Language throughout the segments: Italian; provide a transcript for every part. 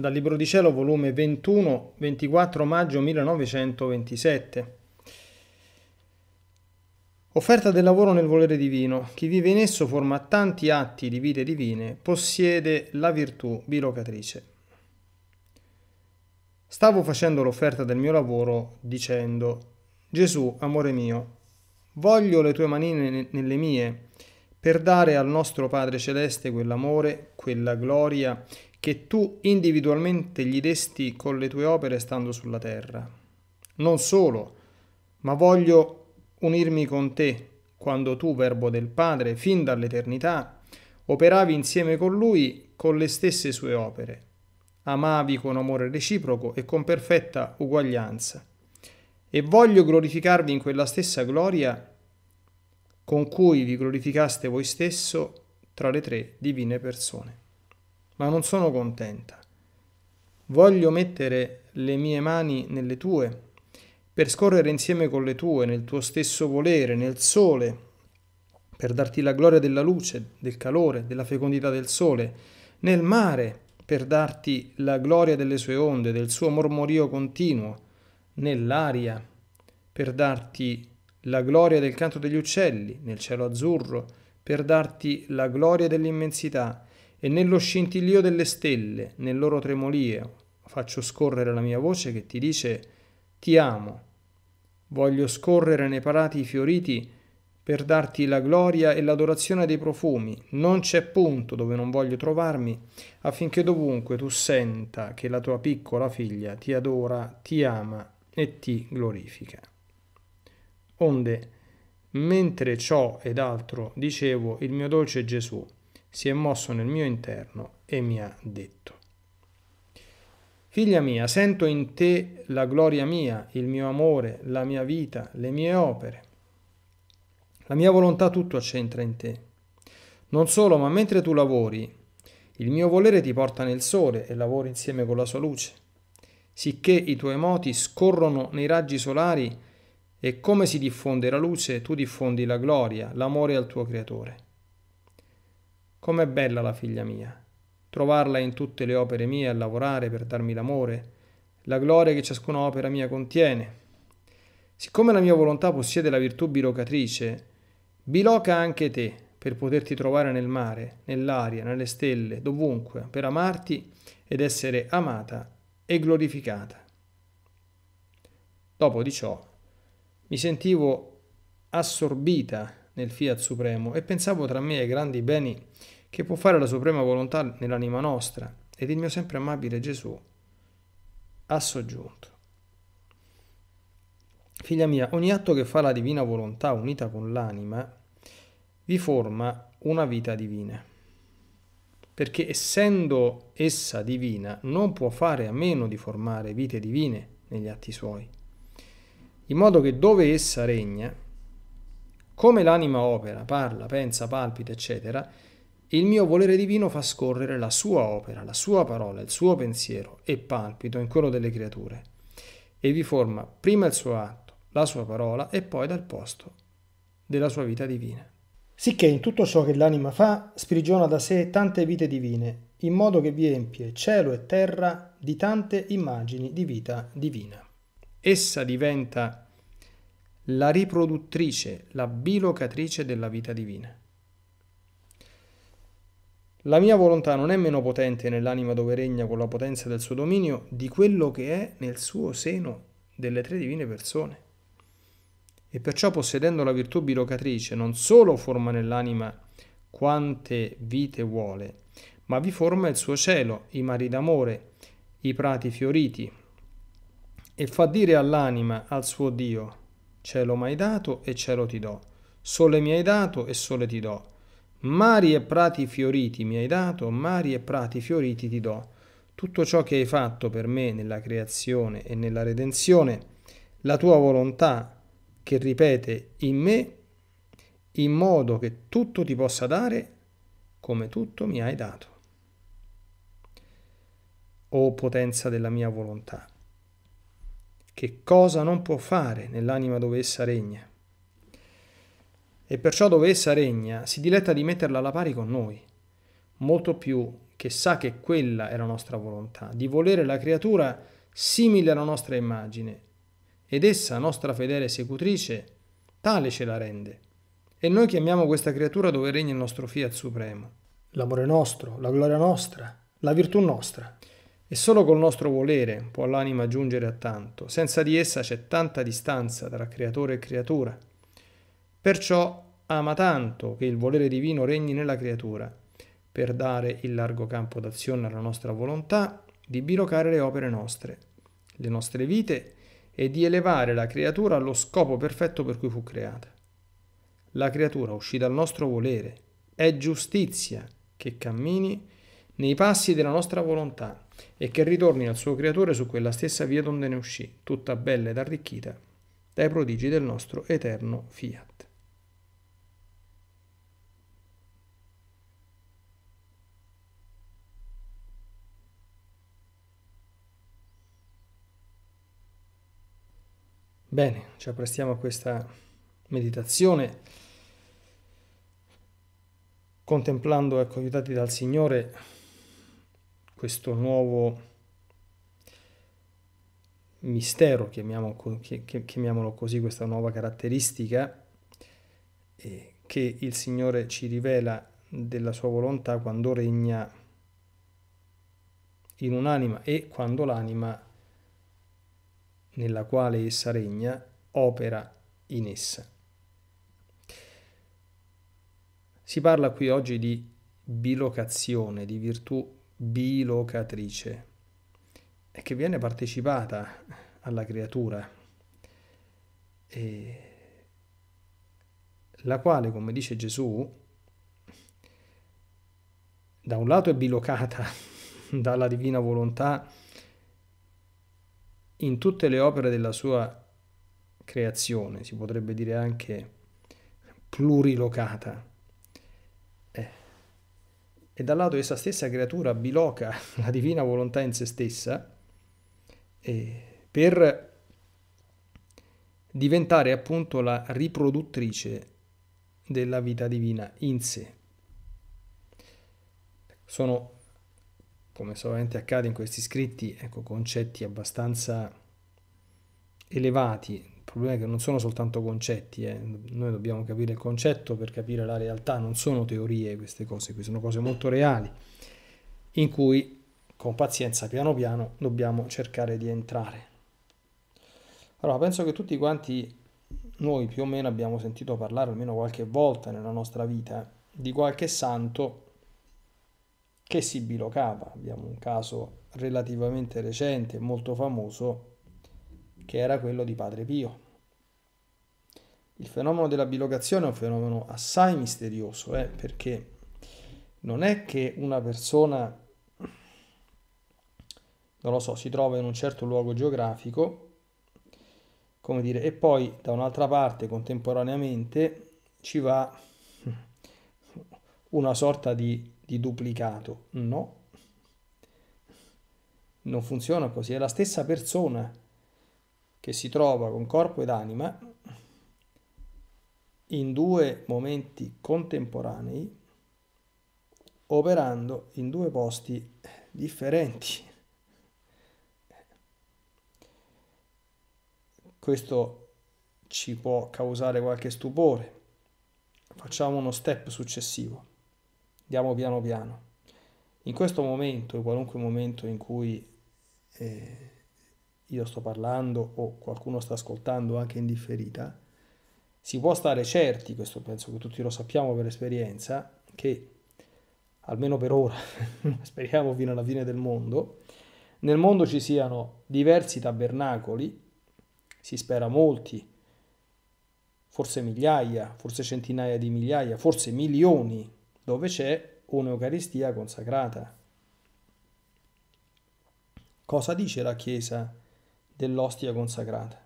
dal Libro di Cielo, volume 21, 24 maggio 1927. Offerta del lavoro nel volere divino. Chi vive in esso forma tanti atti di vite divine, possiede la virtù bilocatrice. Stavo facendo l'offerta del mio lavoro dicendo, Gesù, amore mio, voglio le tue manine nelle mie, per dare al nostro Padre Celeste quell'amore, quella gloria che tu individualmente gli desti con le tue opere stando sulla terra. Non solo, ma voglio unirmi con te quando tu, Verbo del Padre, fin dall'eternità, operavi insieme con Lui con le stesse sue opere, amavi con amore reciproco e con perfetta uguaglianza. E voglio glorificarvi in quella stessa gloria con cui vi glorificaste voi stesso tra le tre divine persone ma non sono contenta. Voglio mettere le mie mani nelle tue, per scorrere insieme con le tue, nel tuo stesso volere, nel sole, per darti la gloria della luce, del calore, della fecondità del sole, nel mare, per darti la gloria delle sue onde, del suo mormorio continuo, nell'aria, per darti la gloria del canto degli uccelli, nel cielo azzurro, per darti la gloria dell'immensità, e nello scintillio delle stelle, nel loro tremolio, faccio scorrere la mia voce che ti dice ti amo. Voglio scorrere nei parati fioriti per darti la gloria e l'adorazione dei profumi. Non c'è punto dove non voglio trovarmi, affinché dovunque tu senta che la tua piccola figlia ti adora, ti ama e ti glorifica. Onde, mentre ciò ed altro dicevo, il mio dolce Gesù, si è mosso nel mio interno e mi ha detto, Figlia mia, sento in te la gloria mia, il mio amore, la mia vita, le mie opere. La mia volontà tutto accentra in te. Non solo, ma mentre tu lavori, il mio volere ti porta nel sole e lavori insieme con la sua luce, sicché i tuoi moti scorrono nei raggi solari e come si diffonde la luce, tu diffondi la gloria, l'amore al tuo creatore. Com'è bella la figlia mia. Trovarla in tutte le opere mie a lavorare per darmi l'amore, la gloria che ciascuna opera mia contiene. Siccome la mia volontà possiede la virtù bilocatrice, biloca anche te per poterti trovare nel mare, nell'aria, nelle stelle, dovunque, per amarti ed essere amata e glorificata. Dopo di ciò mi sentivo assorbita nel Fiat Supremo e pensavo tra me ai grandi beni che può fare la suprema volontà nell'anima nostra ed il mio sempre amabile Gesù ha soggiunto. Figlia mia, ogni atto che fa la divina volontà unita con l'anima vi forma una vita divina, perché essendo essa divina non può fare a meno di formare vite divine negli atti suoi, in modo che dove essa regna, come l'anima opera, parla, pensa, palpita, eccetera, il mio volere divino fa scorrere la sua opera, la sua parola, il suo pensiero e palpito in quello delle creature e vi forma prima il suo atto, la sua parola e poi dal posto della sua vita divina. Sicché in tutto ciò che l'anima fa sprigiona da sé tante vite divine, in modo che vi empie cielo e terra di tante immagini di vita divina. Essa diventa la riproduttrice, la bilocatrice della vita divina. La mia volontà non è meno potente nell'anima dove regna con la potenza del suo dominio di quello che è nel suo seno delle tre divine persone. E perciò possedendo la virtù bilocatrice non solo forma nell'anima quante vite vuole, ma vi forma il suo cielo, i mari d'amore, i prati fioriti, e fa dire all'anima, al suo Dio, cielo m'hai dato e cielo ti do, sole mi hai dato e sole ti do, mari e prati fioriti mi hai dato, mari e prati fioriti ti do. Tutto ciò che hai fatto per me nella creazione e nella redenzione, la tua volontà che ripete in me, in modo che tutto ti possa dare come tutto mi hai dato. O potenza della mia volontà che cosa non può fare nell'anima dove essa regna. E perciò dove essa regna si diletta di metterla alla pari con noi, molto più che sa che quella è la nostra volontà, di volere la creatura simile alla nostra immagine, ed essa, nostra fedele esecutrice, tale ce la rende. E noi chiamiamo questa creatura dove regna il nostro Fiat Supremo. L'amore nostro, la gloria nostra, la virtù nostra. E solo col nostro volere può l'anima giungere a tanto, senza di essa c'è tanta distanza tra creatore e creatura. Perciò ama tanto che il volere divino regni nella creatura, per dare il largo campo d'azione alla nostra volontà di bilocare le opere nostre, le nostre vite e di elevare la creatura allo scopo perfetto per cui fu creata. La creatura uscì dal nostro volere, è giustizia che cammini nei passi della nostra volontà e che ritorni al suo creatore su quella stessa via donde ne uscì, tutta bella ed arricchita dai prodigi del nostro eterno fiat. Bene, ci apprestiamo a questa meditazione, contemplando, ecco, aiutati dal Signore, questo nuovo mistero, chiamiamolo così, questa nuova caratteristica eh, che il Signore ci rivela della sua volontà quando regna in un'anima e quando l'anima nella quale essa regna opera in essa. Si parla qui oggi di bilocazione, di virtù bilocatrice e che viene partecipata alla creatura, e la quale, come dice Gesù, da un lato è bilocata dalla divina volontà in tutte le opere della sua creazione, si potrebbe dire anche plurilocata, e lato essa stessa creatura biloca la divina volontà in se stessa per diventare appunto la riproduttrice della vita divina in sé. Sono, come solamente accade in questi scritti, ecco, concetti abbastanza elevati problema è che non sono soltanto concetti, eh. noi dobbiamo capire il concetto per capire la realtà, non sono teorie queste cose, qui sono cose molto reali in cui con pazienza piano piano dobbiamo cercare di entrare. Allora penso che tutti quanti noi più o meno abbiamo sentito parlare almeno qualche volta nella nostra vita eh, di qualche santo che si bilocava, abbiamo un caso relativamente recente, molto famoso, che era quello di Padre Pio. Il fenomeno della bilocazione è un fenomeno assai misterioso, eh, perché non è che una persona, non lo so, si trova in un certo luogo geografico, come dire, e poi da un'altra parte contemporaneamente ci va una sorta di, di duplicato. No, non funziona così, è la stessa persona che si trova con corpo ed anima in due momenti contemporanei, operando in due posti differenti. Questo ci può causare qualche stupore. Facciamo uno step successivo. Andiamo piano piano. In questo momento, in qualunque momento in cui eh, io sto parlando o qualcuno sta ascoltando anche in differita, si può stare certi, questo penso che tutti lo sappiamo per esperienza, che almeno per ora, speriamo fino alla fine del mondo, nel mondo ci siano diversi tabernacoli, si spera molti, forse migliaia, forse centinaia di migliaia, forse milioni, dove c'è un'Eucaristia consacrata. Cosa dice la Chiesa dell'ostia consacrata.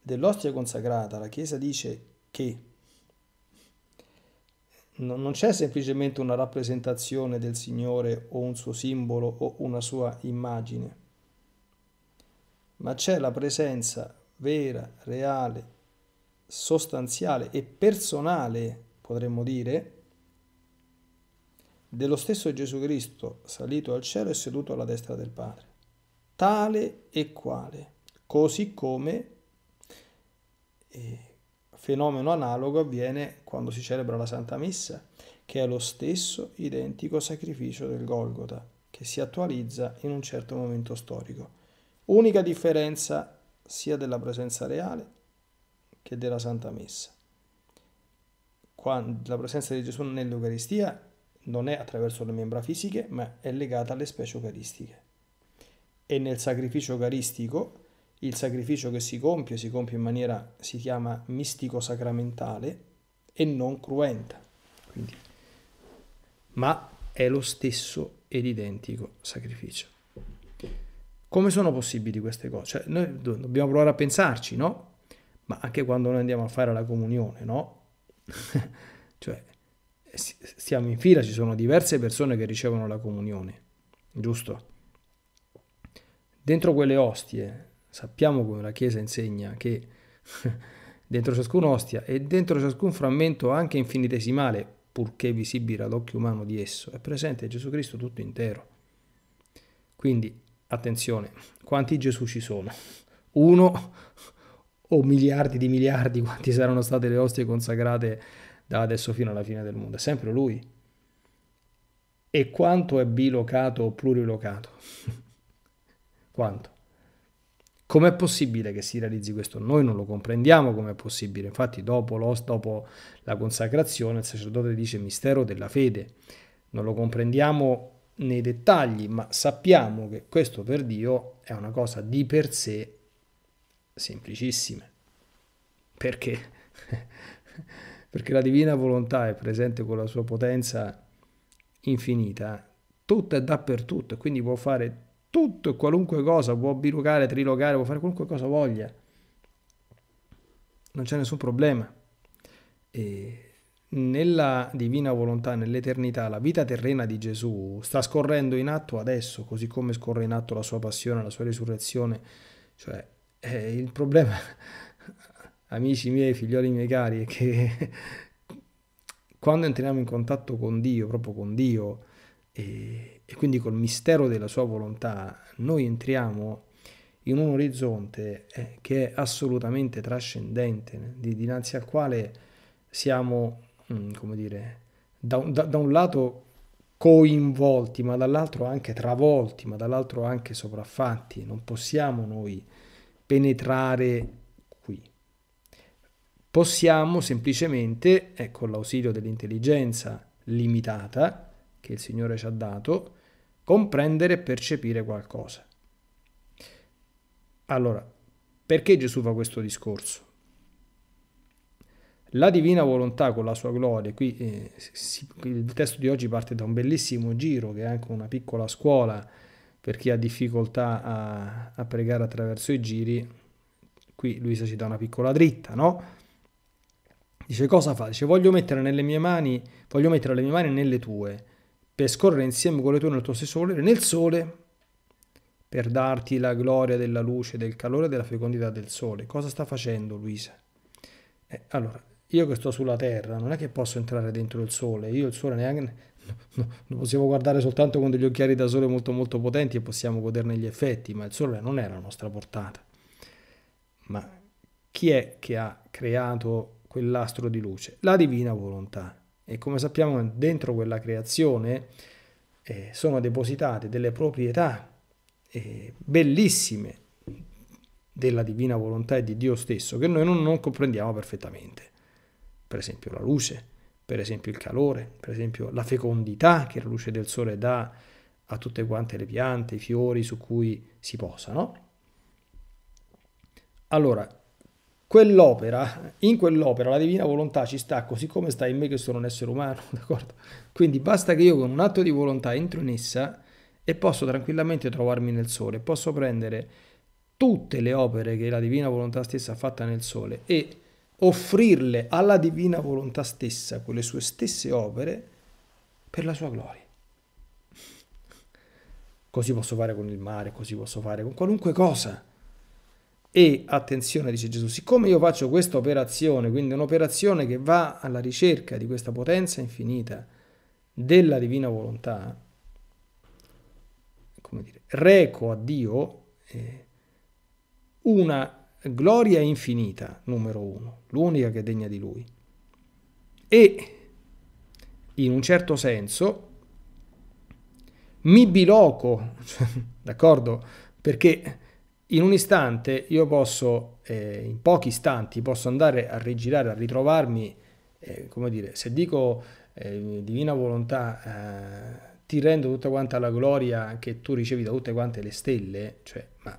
Dell'ostia consacrata la Chiesa dice che non c'è semplicemente una rappresentazione del Signore o un suo simbolo o una sua immagine, ma c'è la presenza vera, reale, sostanziale e personale, potremmo dire, dello stesso Gesù Cristo salito al cielo e seduto alla destra del Padre, tale e quale, così come eh, fenomeno analogo avviene quando si celebra la Santa Messa, che è lo stesso identico sacrificio del Golgota, che si attualizza in un certo momento storico. Unica differenza sia della presenza reale che della Santa Messa. Quando la presenza di Gesù nell'Eucaristia non è attraverso le membra fisiche, ma è legata alle specie eucaristiche. E nel sacrificio eucaristico, il sacrificio che si compie, si compie in maniera, si chiama mistico-sacramentale e non cruenta. Quindi, ma è lo stesso ed identico sacrificio. Come sono possibili queste cose? Cioè, noi dobbiamo provare a pensarci, no? Ma anche quando noi andiamo a fare la comunione, no? cioè, siamo in fila, ci sono diverse persone che ricevono la comunione, giusto? Dentro quelle ostie, sappiamo come la Chiesa insegna che dentro ciascuna ostia e dentro ciascun frammento anche infinitesimale, purché visibile all'occhio umano di esso, è presente Gesù Cristo tutto intero. Quindi, attenzione, quanti Gesù ci sono? Uno o miliardi di miliardi quanti saranno state le ostie consacrate da adesso fino alla fine del mondo, è sempre lui. E quanto è bilocato o plurilocato? quanto? Com'è possibile che si realizzi questo? Noi non lo comprendiamo com'è possibile. Infatti, dopo, dopo, la consacrazione, il sacerdote dice mistero della fede. Non lo comprendiamo nei dettagli, ma sappiamo che questo per Dio è una cosa di per sé semplicissima. Perché? perché la divina volontà è presente con la sua potenza infinita, tutto e dappertutto, quindi può fare tutto e qualunque cosa, può bilocare, trilogare, può fare qualunque cosa voglia. Non c'è nessun problema. E nella divina volontà, nell'eternità, la vita terrena di Gesù sta scorrendo in atto adesso, così come scorre in atto la sua passione, la sua risurrezione. Cioè, eh, il problema amici miei, figlioli miei cari, è che quando entriamo in contatto con Dio, proprio con Dio, e, e quindi col mistero della sua volontà, noi entriamo in un orizzonte eh, che è assolutamente trascendente, dinanzi al quale siamo, mm, come dire, da da, da un lato coinvolti, ma dall'altro anche travolti, ma dall'altro anche sopraffatti. Non possiamo noi penetrare Possiamo semplicemente, eh, con l'ausilio dell'intelligenza limitata che il Signore ci ha dato, comprendere e percepire qualcosa. Allora, perché Gesù fa questo discorso? La divina volontà con la sua gloria, qui eh, si, il testo di oggi parte da un bellissimo giro che è anche una piccola scuola per chi ha difficoltà a, a pregare attraverso i giri, qui Luisa ci dà una piccola dritta, no? Dice cosa fa? Dice voglio mettere nelle mie mani, voglio mettere le mie mani nelle tue per scorrere insieme con le tue nel tuo stesso volere, nel sole, per darti la gloria della luce, del calore, della fecondità del sole. Cosa sta facendo Luisa? Eh, allora, io che sto sulla terra non è che posso entrare dentro il sole, io il sole neanche... No, no, lo possiamo guardare soltanto con degli occhiali da sole molto molto potenti e possiamo goderne gli effetti, ma il sole non è la nostra portata. Ma chi è che ha creato quell'astro di luce, la divina volontà. E come sappiamo dentro quella creazione eh, sono depositate delle proprietà eh, bellissime della divina volontà e di Dio stesso che noi non, non comprendiamo perfettamente. Per esempio la luce, per esempio il calore, per esempio la fecondità che la luce del sole dà a tutte quante le piante, i fiori su cui si posano. Allora, Quell'opera, in quell'opera la divina volontà ci sta così come sta in me che sono un essere umano, d'accordo? Quindi basta che io con un atto di volontà entro in essa e posso tranquillamente trovarmi nel sole, posso prendere tutte le opere che la divina volontà stessa ha fatta nel sole e offrirle alla divina volontà stessa, quelle sue stesse opere, per la sua gloria. Così posso fare con il mare, così posso fare con qualunque cosa e attenzione, dice Gesù, siccome io faccio questa operazione, quindi un'operazione che va alla ricerca di questa potenza infinita della divina volontà, come dire, reco a Dio eh, una gloria infinita, numero uno, l'unica che è degna di Lui. E in un certo senso mi biloco, d'accordo? Perché in un istante io posso, eh, in pochi istanti, posso andare a rigirare, a ritrovarmi, eh, come dire, se dico eh, divina volontà, eh, ti rendo tutta quanta la gloria che tu ricevi da tutte quante le stelle, cioè, ma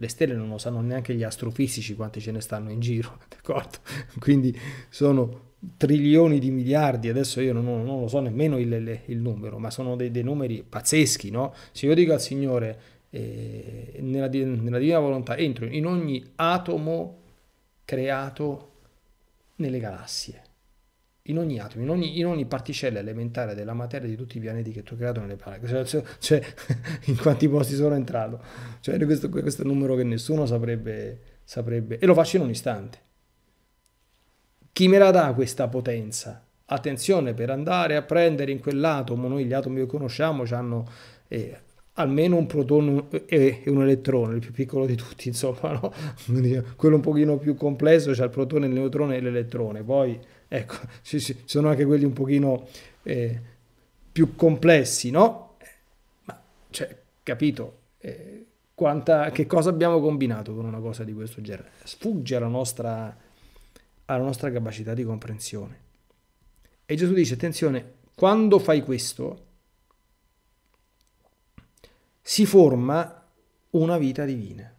le stelle non lo sanno neanche gli astrofisici quante ce ne stanno in giro, d'accordo? Quindi sono trilioni di miliardi, adesso io non, non lo so nemmeno il, il numero, ma sono dei, dei numeri pazzeschi, no? Se io dico al Signore nella, nella divina volontà, entro in ogni atomo creato nelle galassie, in ogni atomo, in ogni, in ogni, particella elementare della materia di tutti i pianeti che tu hai creato nelle parole, cioè, cioè, cioè in quanti posti sono entrato, cioè questo, questo è un numero che nessuno saprebbe, saprebbe, e lo faccio in un istante. Chi me la dà questa potenza? Attenzione per andare a prendere in quell'atomo, noi gli atomi che conosciamo ci hanno eh, almeno un protone eh, e un elettrone, il più piccolo di tutti, insomma, no? quello un pochino più complesso c'è cioè il protone, il neutrone e l'elettrone, poi ecco, ci, sono anche quelli un pochino eh, più complessi, no? Ma, cioè, capito, eh, quanta, che cosa abbiamo combinato con una cosa di questo genere? Sfugge alla nostra, alla nostra capacità di comprensione. E Gesù dice, attenzione, quando fai questo, si forma una vita divina.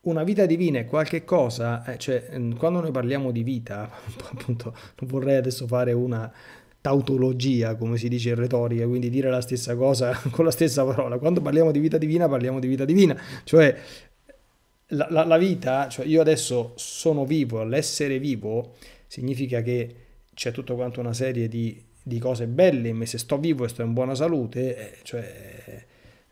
Una vita divina è qualcosa, eh, cioè mm, quando noi parliamo di vita, appunto, non vorrei adesso fare una tautologia, come si dice in retorica, quindi dire la stessa cosa con la stessa parola. Quando parliamo di vita divina, parliamo di vita divina, cioè la, la, la vita, cioè io adesso sono vivo, l'essere vivo significa che c'è tutta quanto una serie di di cose belle, ma se sto vivo e sto in buona salute, eh, cioè,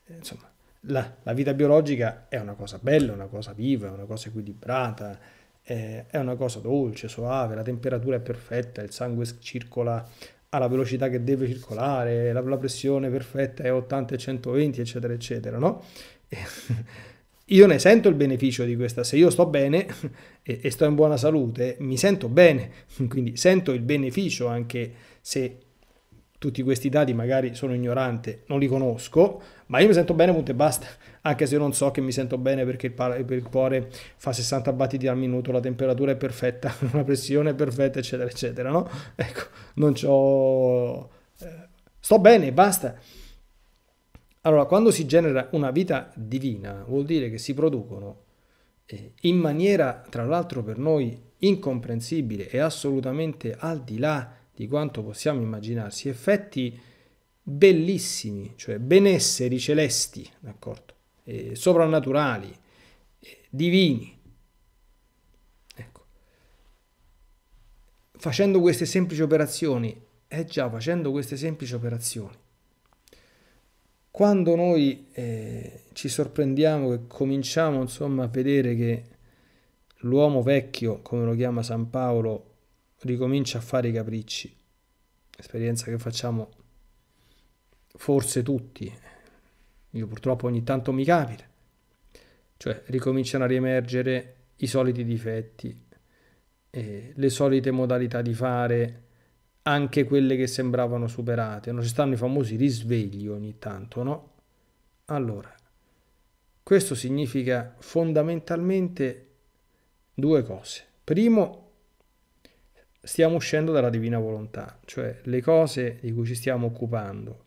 eh, insomma, la, la vita biologica è una cosa bella, è una cosa viva, è una cosa equilibrata, è, eh, è una cosa dolce, soave, la temperatura è perfetta, il sangue circola alla velocità che deve circolare, la, la pressione perfetta è 80 e 120, eccetera, eccetera, no? io ne sento il beneficio di questa, se io sto bene e, e, sto in buona salute, mi sento bene, quindi sento il beneficio anche se tutti questi dati, magari sono ignorante, non li conosco, ma io mi sento bene, punto e basta, anche se non so che mi sento bene perché il, cuore fa 60 battiti al minuto, la temperatura è perfetta, la pressione è perfetta, eccetera, eccetera, no? Ecco, non c'ho... Eh, sto bene, basta. Allora, quando si genera una vita divina, vuol dire che si producono eh, in maniera, tra l'altro per noi, incomprensibile e assolutamente al di là di quanto possiamo immaginarsi, effetti bellissimi, cioè benesseri celesti, d'accordo? Eh, soprannaturali, eh, divini. Ecco. Facendo queste semplici operazioni, è eh già facendo queste semplici operazioni, quando noi eh, ci sorprendiamo e cominciamo insomma a vedere che l'uomo vecchio, come lo chiama San Paolo, ricomincia a fare i capricci. Esperienza che facciamo forse tutti. Io purtroppo ogni tanto mi capita. Cioè ricominciano a riemergere i soliti difetti, eh, le solite modalità di fare, anche quelle che sembravano superate. Non ci stanno i famosi risvegli ogni tanto, no? Allora, questo significa fondamentalmente due cose. Primo, stiamo uscendo dalla divina volontà, cioè le cose di cui ci stiamo occupando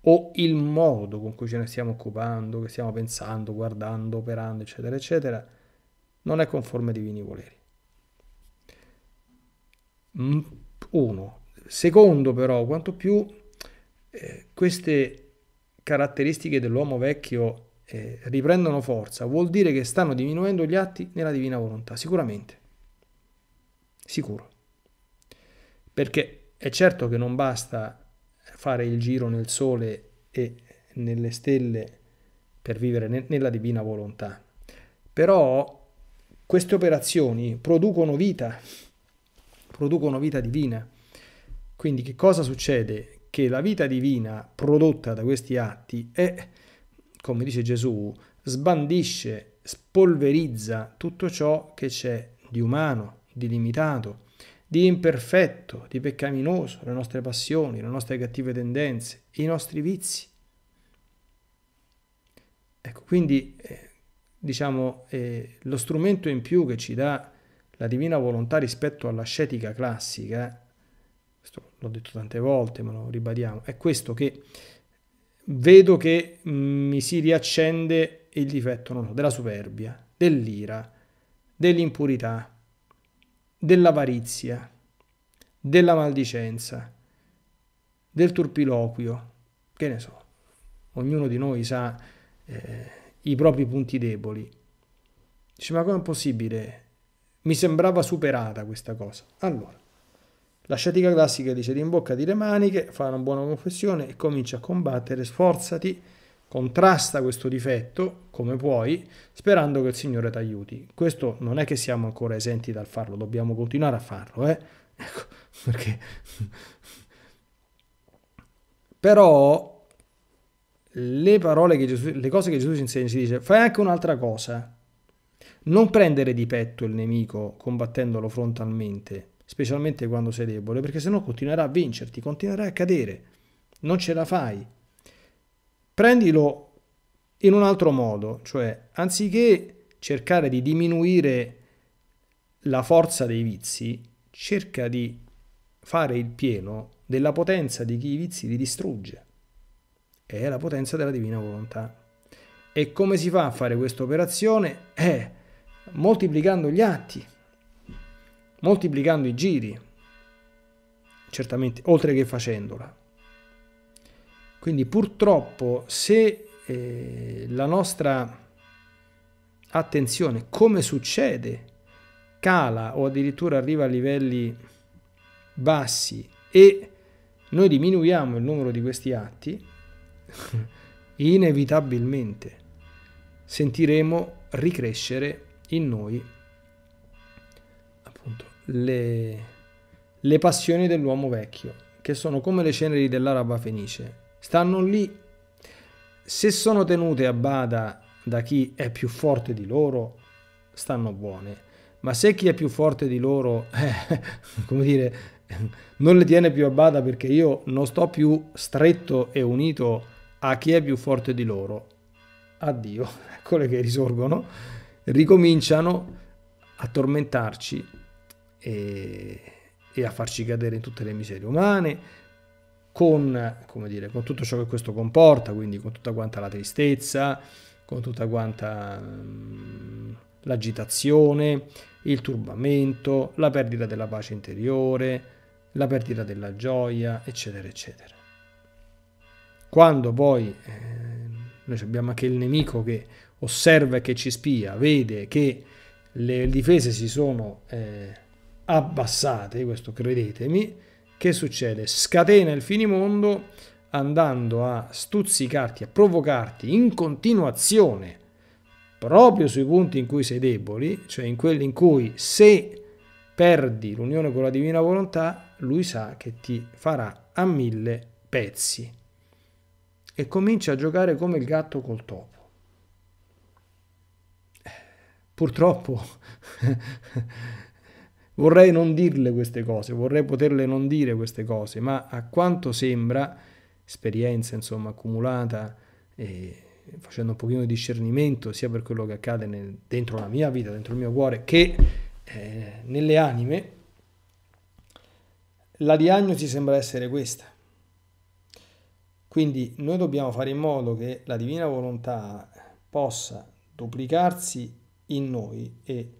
o il modo con cui ce ne stiamo occupando, che stiamo pensando, guardando, operando, eccetera, eccetera, non è conforme ai divini voleri. Mm, uno. Secondo però, quanto più eh, queste caratteristiche dell'uomo vecchio eh, riprendono forza, vuol dire che stanno diminuendo gli atti nella divina volontà, sicuramente. Sicuro. Perché è certo che non basta fare il giro nel sole e nelle stelle per vivere ne- nella divina volontà. Però queste operazioni producono vita, producono vita divina. Quindi che cosa succede? Che la vita divina prodotta da questi atti è, come dice Gesù, sbandisce, spolverizza tutto ciò che c'è di umano, di limitato, di imperfetto, di peccaminoso, le nostre passioni, le nostre cattive tendenze, i nostri vizi. Ecco, quindi eh, diciamo eh, lo strumento in più che ci dà la divina volontà rispetto all'ascetica classica, questo l'ho detto tante volte, ma lo ribadiamo, è questo che vedo che mm, mi si riaccende il difetto so, della superbia, dell'ira, dell'impurità, dell'avarizia, della maldicenza, del turpiloquio, che ne so. Ognuno di noi sa eh, i propri punti deboli. Dice, ma com'è possibile? Mi sembrava superata questa cosa. Allora, la sciatica classica dice, rimbocca di le maniche, fa una buona confessione e comincia a combattere, sforzati, Contrasta questo difetto come puoi, sperando che il Signore ti aiuti. Questo non è che siamo ancora esenti dal farlo, dobbiamo continuare a farlo, eh? Ecco, perché... Però le parole che Gesù, le cose che Gesù ci insegna, ci dice, fai anche un'altra cosa. Non prendere di petto il nemico combattendolo frontalmente, specialmente quando sei debole, perché sennò continuerà a vincerti, continuerà a cadere. Non ce la fai prendilo in un altro modo, cioè anziché cercare di diminuire la forza dei vizi, cerca di fare il pieno della potenza di chi i vizi li distrugge. È la potenza della divina volontà. E come si fa a fare questa operazione? Eh, moltiplicando gli atti, moltiplicando i giri, certamente, oltre che facendola. Quindi purtroppo se eh, la nostra attenzione, come succede, cala o addirittura arriva a livelli bassi e noi diminuiamo il numero di questi atti, inevitabilmente sentiremo ricrescere in noi appunto le, le passioni dell'uomo vecchio, che sono come le ceneri dell'araba fenice, stanno lì. Se sono tenute a bada da chi è più forte di loro, stanno buone. Ma se chi è più forte di loro, eh, come dire, non le tiene più a bada perché io non sto più stretto e unito a chi è più forte di loro, addio, eccole che risorgono, ricominciano a tormentarci e, e a farci cadere in tutte le miserie umane, con, dire, con tutto ciò che questo comporta, quindi con tutta quanta la tristezza, con tutta quanta mm, l'agitazione, il turbamento, la perdita della pace interiore, la perdita della gioia, eccetera, eccetera. Quando poi eh, noi abbiamo anche il nemico che osserva e che ci spia, vede che le difese si sono eh, abbassate, questo credetemi, che succede? Scatena il finimondo andando a stuzzicarti, a provocarti in continuazione proprio sui punti in cui sei deboli, cioè in quelli in cui se perdi l'unione con la divina volontà, lui sa che ti farà a mille pezzi e comincia a giocare come il gatto col topo. Eh, purtroppo Vorrei non dirle queste cose, vorrei poterle non dire queste cose, ma a quanto sembra, esperienza insomma accumulata e facendo un pochino di discernimento sia per quello che accade nel, dentro la mia vita, dentro il mio cuore, che eh, nelle anime, la diagnosi sembra essere questa. Quindi noi dobbiamo fare in modo che la divina volontà possa duplicarsi in noi e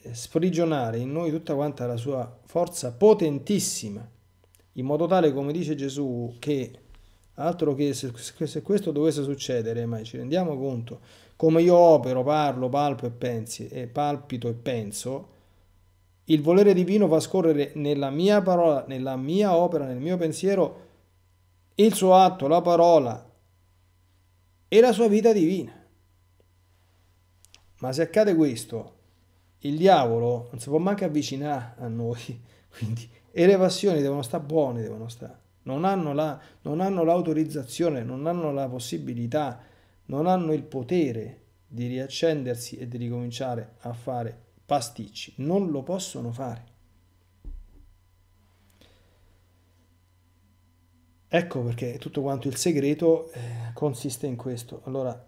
eh, sprigionare in noi tutta quanta la sua forza potentissima, in modo tale, come dice Gesù, che altro che se, se questo dovesse succedere, ma ci rendiamo conto, come io opero, parlo, palpo e, pensi, e palpito e penso, il volere divino fa scorrere nella mia parola, nella mia opera, nel mio pensiero, il suo atto, la parola e la sua vita divina. Ma se accade questo, il diavolo non si può manco avvicinare a noi, quindi e le passioni devono stare buone, devono stare. Non hanno, la, non hanno l'autorizzazione, non hanno la possibilità, non hanno il potere di riaccendersi e di ricominciare a fare pasticci. Non lo possono fare. Ecco perché tutto quanto il segreto eh, consiste in questo. Allora,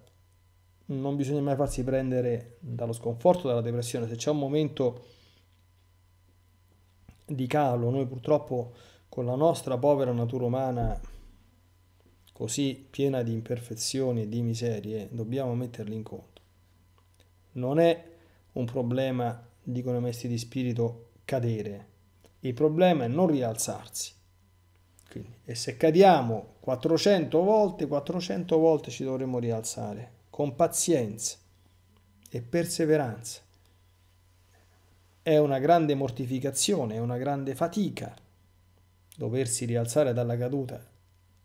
non bisogna mai farsi prendere dallo sconforto, dalla depressione. Se c'è un momento di calo, noi purtroppo con la nostra povera natura umana così piena di imperfezioni e di miserie, dobbiamo metterli in conto. Non è un problema, dicono i maestri di spirito, cadere. Il problema è non rialzarsi. Quindi, e se cadiamo 400 volte, 400 volte ci dovremo rialzare con pazienza e perseveranza. È una grande mortificazione, è una grande fatica doversi rialzare dalla caduta,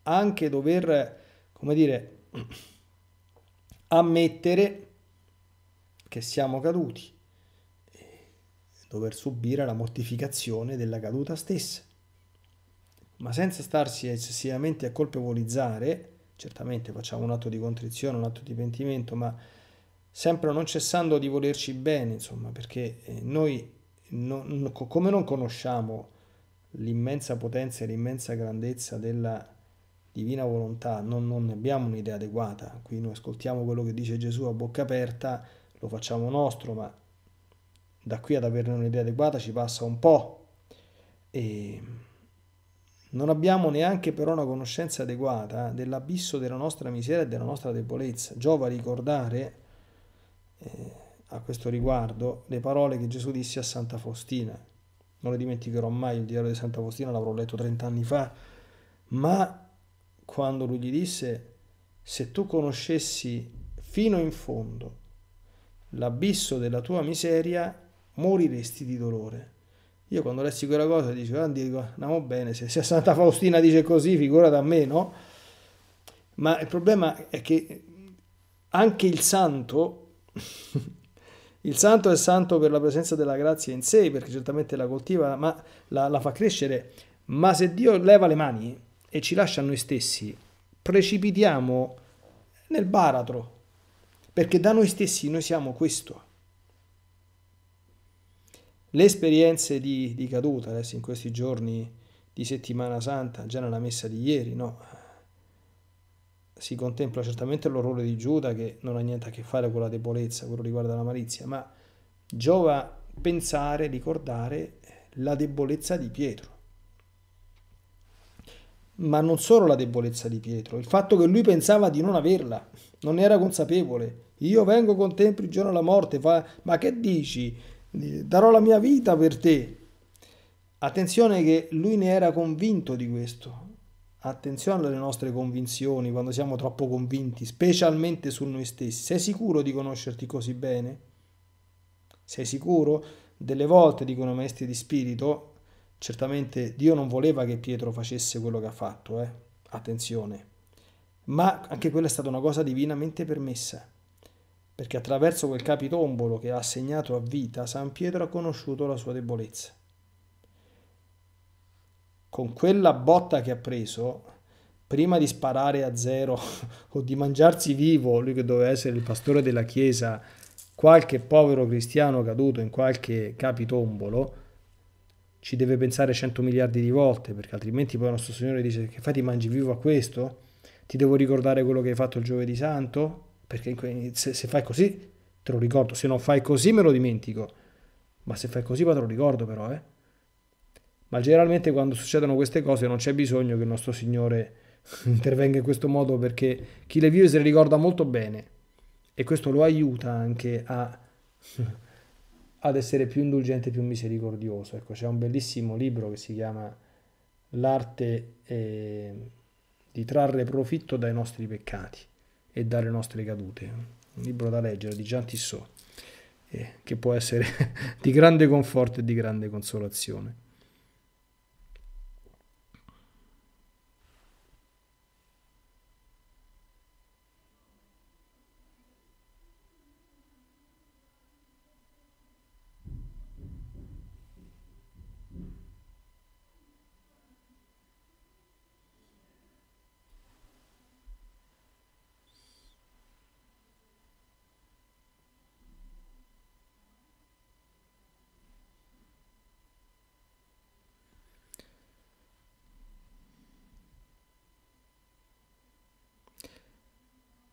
anche dover, come dire, ammettere che siamo caduti, dover subire la mortificazione della caduta stessa. Ma senza starsi eccessivamente a colpevolizzare, certamente facciamo un atto di contrizione, un atto di pentimento, ma sempre non cessando di volerci bene, insomma, perché eh, noi non, come non conosciamo l'immensa potenza e l'immensa grandezza della divina volontà, non, non abbiamo un'idea adeguata, qui noi ascoltiamo quello che dice Gesù a bocca aperta, lo facciamo nostro, ma da qui ad averne un'idea adeguata ci passa un po'. E non abbiamo neanche però una conoscenza adeguata dell'abisso della nostra miseria e della nostra debolezza. Giova ricordare eh, a questo riguardo le parole che Gesù disse a Santa Faustina. Non le dimenticherò mai, il diario di Santa Faustina l'avrò letto 30 anni fa, ma quando lui gli disse se tu conoscessi fino in fondo l'abisso della tua miseria, moriresti di dolore. Io quando lessi quella cosa dicevo, ah, dico, andiamo bene, se, se Santa Faustina dice così, figura da me, no? Ma il problema è che anche il santo, il santo è santo per la presenza della grazia in sé, perché certamente la coltiva, ma la, la fa crescere, ma se Dio leva le mani e ci lascia a noi stessi, precipitiamo nel baratro, perché da noi stessi noi siamo questo. Le esperienze di, di caduta, adesso in questi giorni di settimana santa, già nella messa di ieri, no? si contempla certamente l'orrore di Giuda che non ha niente a che fare con la debolezza, quello riguarda la malizia, ma giova pensare, ricordare la debolezza di Pietro. Ma non solo la debolezza di Pietro, il fatto che lui pensava di non averla, non era consapevole. Io vengo con te in prigione alla morte, fa, ma che dici? darò la mia vita per te. Attenzione che lui ne era convinto di questo. Attenzione alle nostre convinzioni quando siamo troppo convinti, specialmente su noi stessi. Sei sicuro di conoscerti così bene? Sei sicuro? Delle volte, dicono i maestri di spirito, certamente Dio non voleva che Pietro facesse quello che ha fatto, eh? attenzione, ma anche quella è stata una cosa divinamente permessa perché attraverso quel capitombolo che ha segnato a vita San Pietro ha conosciuto la sua debolezza. Con quella botta che ha preso, prima di sparare a zero o di mangiarsi vivo, lui che doveva essere il pastore della Chiesa, qualche povero cristiano caduto in qualche capitombolo, ci deve pensare 100 miliardi di volte, perché altrimenti poi il nostro Signore dice che fai ti mangi vivo a questo? Ti devo ricordare quello che hai fatto il giovedì santo? Perché se, se fai così te lo ricordo, se non fai così me lo dimentico. Ma se fai così te lo ricordo però, eh. Ma generalmente quando succedono queste cose non c'è bisogno che il nostro Signore intervenga in questo modo perché chi le vive se le ricorda molto bene e questo lo aiuta anche a, ad essere più indulgente, più misericordioso. Ecco, c'è un bellissimo libro che si chiama L'arte eh, di trarre profitto dai nostri peccati e dalle nostre cadute. Un libro da leggere di Jean Tissot, eh, che può essere di grande conforto e di grande consolazione.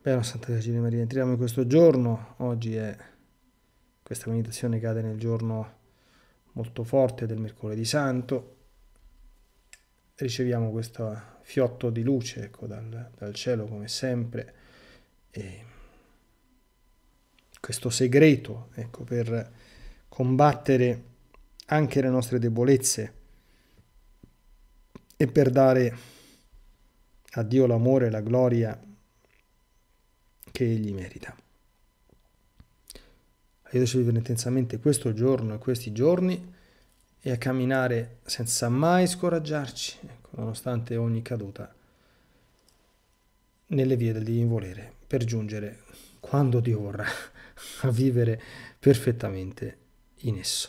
Però Santa Virgine Maria, entriamo in questo giorno, oggi è questa meditazione cade nel giorno molto forte del mercoledì santo, riceviamo questo fiotto di luce ecco, dal, dal cielo come sempre, e questo segreto ecco, per combattere anche le nostre debolezze e per dare a Dio l'amore, la gloria che egli merita. Aiutaci a vivere intensamente questo giorno e questi giorni e a camminare senza mai scoraggiarci, ecco, nonostante ogni caduta, nelle vie del divin volere, per giungere, quando Dio vorrà, a vivere perfettamente in esso.